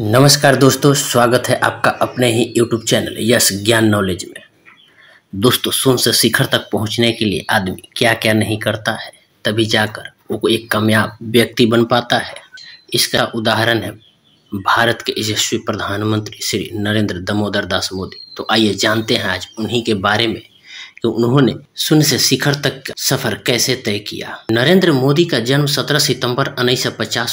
नमस्कार दोस्तों स्वागत है आपका अपने ही YouTube channel yes Gyan knowledge में दोस्तों सुन से शिखर तक पहुंचने के लिए आदमी क्या क्या नहीं करता है तभी जाकर वो एक कामयाब व्यक्ति बन पाता है इसका उदाहरण है भारत के यशस्वी प्रधानमंत्री श्री नरेंद्र दामोदर दास मोदी तो आइए जानते हैं आज उन्हीं के बारे में कि उन्होंने सुन से शिखर तक का सफर कैसे तय किया नरेंद्र मोदी का जन्म 17 सितंबर उन्नीस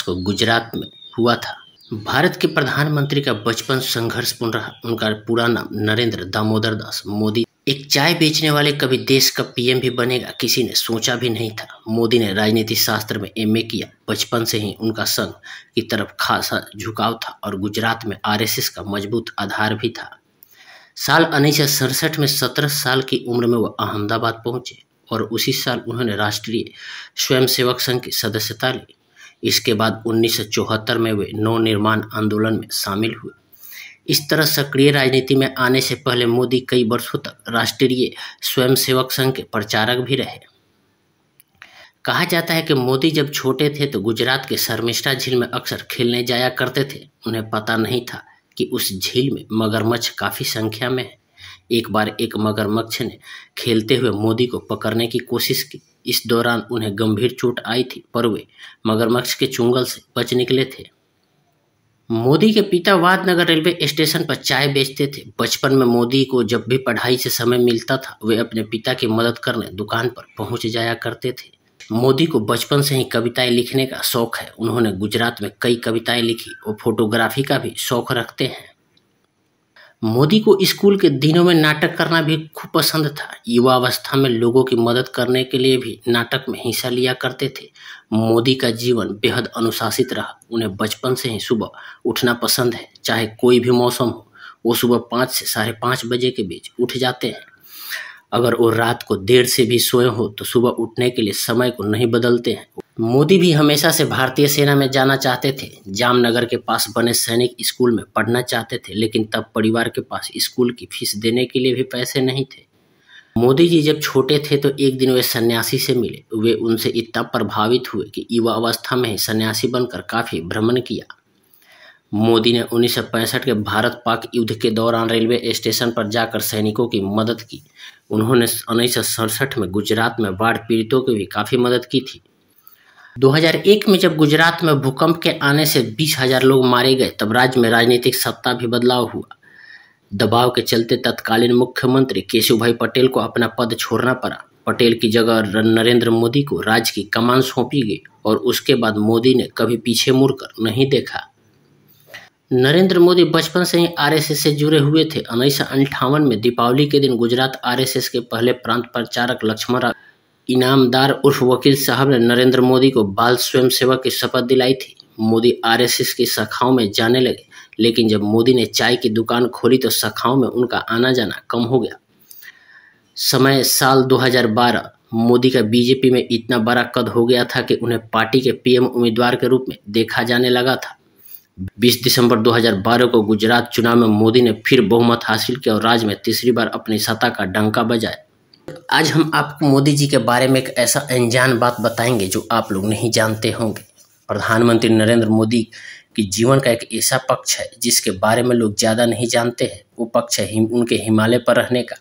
को गुजरात में हुआ था भारत के प्रधानमंत्री का बचपन संघर्षपूर्ण रहा उनका पूरा नाम नरेंद्र दामोदर दास मोदी एक चाय बेचने वाले कभी देश का पीएम भी बनेगा किसी ने सोचा भी नहीं था मोदी ने राजनीति शास्त्र में एमए किया बचपन से ही उनका संघ की तरफ खासा झुकाव था और गुजरात में आरएसएस का मजबूत आधार भी था साल उन्नीस में सत्रह साल की उम्र में वह अहमदाबाद पहुंचे और उसी साल उन्होंने राष्ट्रीय स्वयंसेवक संघ की सदस्यता ली इसके बाद 1974 में वे नवनिर्माण आंदोलन में शामिल हुए इस तरह सक्रिय राजनीति में आने से पहले मोदी कई वर्षों तक राष्ट्रीय स्वयंसेवक संघ के प्रचारक भी रहे कहा जाता है कि मोदी जब छोटे थे तो गुजरात के शर्मिष्ठा झील में अक्सर खेलने जाया करते थे उन्हें पता नहीं था कि उस झील में मगरमच्छ काफ़ी संख्या में है एक बार एक मगरमच्छ ने खेलते हुए मोदी को पकड़ने की कोशिश की इस दौरान उन्हें गंभीर चोट आई थी पर वे मगरमच्छ के चुंगल से बच निकले थे मोदी के पिता वादनगर रेलवे स्टेशन पर चाय बेचते थे बचपन में मोदी को जब भी पढ़ाई से समय मिलता था वे अपने पिता की मदद करने दुकान पर पहुंच जाया करते थे मोदी को बचपन से ही कविताएं लिखने का शौक है उन्होंने गुजरात में कई कविताएं लिखी और फोटोग्राफी का भी शौक रखते हैं मोदी को स्कूल के दिनों में नाटक करना भी खूब पसंद था युवावस्था में लोगों की मदद करने के लिए भी नाटक में हिस्सा लिया करते थे मोदी का जीवन बेहद अनुशासित रहा उन्हें बचपन से ही सुबह उठना पसंद है चाहे कोई भी मौसम हो वो सुबह पाँच से साढ़े पाँच बजे के बीच उठ जाते हैं अगर वो रात को देर से भी सोए हो तो सुबह उठने के लिए समय को नहीं बदलते हैं मोदी भी हमेशा से भारतीय सेना में जाना चाहते थे जामनगर के पास बने सैनिक स्कूल में पढ़ना चाहते थे लेकिन तब परिवार के पास स्कूल की फीस देने के लिए भी पैसे नहीं थे मोदी जी जब छोटे थे तो एक दिन वे सन्यासी से मिले वे उनसे इतना प्रभावित हुए कि युवा अवस्था में ही सन्यासी बनकर काफ़ी भ्रमण किया मोदी ने उन्नीस के भारत पाक युद्ध के दौरान रेलवे स्टेशन पर जाकर सैनिकों की मदद की उन्होंने उन्नीस में गुजरात में बाढ़ पीड़ितों की भी काफ़ी मदद की थी 2001 में जब गुजरात में भूकंप के आने से बीस हजार लोग मारे गए तब राज्य में राजनीतिक सत्ता भी बदलाव हुआ दबाव के चलते तत्कालीन मुख्यमंत्री केशुभाई पटेल को अपना पद छोड़ना पड़ा पटेल की जगह नरेंद्र मोदी को राज्य की कमान सौंपी गई और उसके बाद मोदी ने कभी पीछे मुड़कर नहीं देखा नरेंद्र मोदी बचपन से ही आरएसएस से जुड़े हुए थे उन्नीस में दीपावली के दिन गुजरात आरएसएस के पहले प्रांत प्रचारक लक्ष्मण इनामदार उर्फ वकील साहब ने नरेंद्र मोदी को बाल स्वयं सेवक की शपथ दिलाई थी मोदी आरएसएस की शाखाओं में जाने लगे लेकिन जब मोदी ने चाय की दुकान खोली तो शाखाओं में उनका आना जाना कम हो गया समय साल 2012 मोदी का बीजेपी में इतना बड़ा कद हो गया था कि उन्हें पार्टी के पीएम उम्मीदवार के रूप में देखा जाने लगा था 20 दिसंबर 2012 को गुजरात चुनाव में मोदी ने फिर बहुमत हासिल किया और राज्य में तीसरी बार अपनी सत्ता का डंका बजाया आज हम आपको मोदी जी के बारे में एक ऐसा अनजान बात बताएंगे जो आप लोग नहीं जानते होंगे प्रधानमंत्री नरेंद्र मोदी की जीवन का एक ऐसा पक्ष है जिसके बारे में लोग ज़्यादा नहीं जानते हैं वो पक्ष है हिम, उनके हिमालय पर रहने का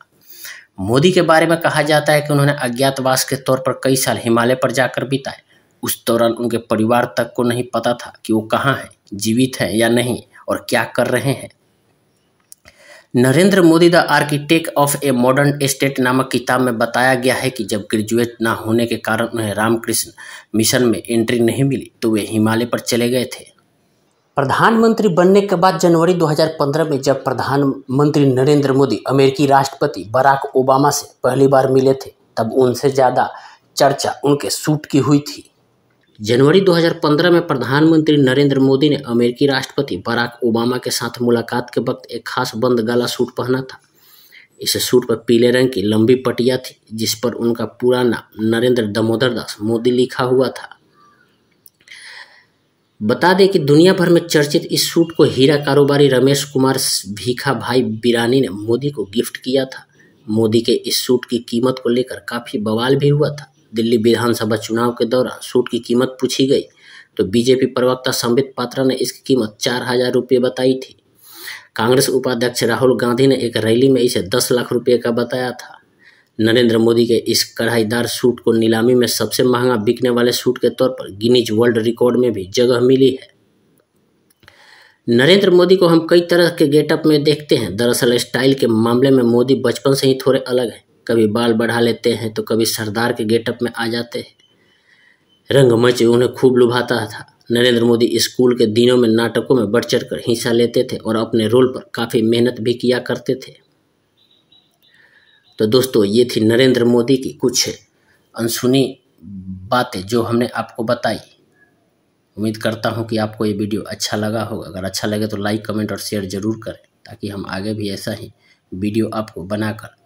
मोदी के बारे में कहा जाता है कि उन्होंने अज्ञातवास के तौर पर कई साल हिमालय पर जाकर बिताए उस दौरान उनके परिवार तक को नहीं पता था कि वो कहाँ हैं जीवित हैं या नहीं और क्या कर रहे हैं Narendra Modi the architect of a modern state नामक किताब में बताया गया है कि जब ग्रेजुएट ना होने के कारण उन्हें रामकृष्ण मिशन में एंट्री नहीं मिली तो वे हिमालय पर चले गए थे प्रधानमंत्री बनने के बाद जनवरी 2015 में जब प्रधानमंत्री नरेंद्र मोदी अमेरिकी राष्ट्रपति बराक ओबामा से पहली बार मिले थे तब उनसे ज़्यादा चर्चा उनके सूट की हुई थी जनवरी 2015 में प्रधानमंत्री नरेंद्र मोदी ने अमेरिकी राष्ट्रपति बराक ओबामा के साथ मुलाकात के वक्त एक खास बंद गला सूट पहना था इस सूट पर पीले रंग की लंबी पटिया थी जिस पर उनका पूरा नाम नरेंद्र दामोदर दास मोदी लिखा हुआ था बता दें कि दुनिया भर में चर्चित इस सूट को हीरा कारोबारी रमेश कुमार भीखा भाई बिरानी ने मोदी को गिफ्ट किया था मोदी के इस सूट की कीमत को लेकर काफ़ी बवाल भी हुआ था दिल्ली विधानसभा चुनाव के दौरान सूट की कीमत पूछी गई तो बीजेपी प्रवक्ता संबित पात्रा ने इसकी कीमत चार हजार रुपये बताई थी कांग्रेस उपाध्यक्ष राहुल गांधी ने एक रैली में इसे दस लाख रुपये का बताया था नरेंद्र मोदी के इस कढ़ाईदार सूट को नीलामी में सबसे महंगा बिकने वाले सूट के तौर पर गिनीज वर्ल्ड रिकॉर्ड में भी जगह मिली है नरेंद्र मोदी को हम कई तरह के गेटअप में देखते हैं दरअसल स्टाइल के मामले में मोदी बचपन से ही थोड़े अलग हैं कभी बाल बढ़ा लेते हैं तो कभी सरदार के गेटअप में आ जाते हैं रंगमंच उन्हें खूब लुभाता था नरेंद्र मोदी स्कूल के दिनों में नाटकों में बढ़ चढ़ कर हिस्सा लेते थे और अपने रोल पर काफ़ी मेहनत भी किया करते थे तो दोस्तों ये थी नरेंद्र मोदी की कुछ अनसुनी बातें जो हमने आपको बताई उम्मीद करता हूँ कि आपको ये वीडियो अच्छा लगा होगा अगर अच्छा लगे तो लाइक कमेंट और शेयर ज़रूर करें ताकि हम आगे भी ऐसा ही वीडियो आपको बनाकर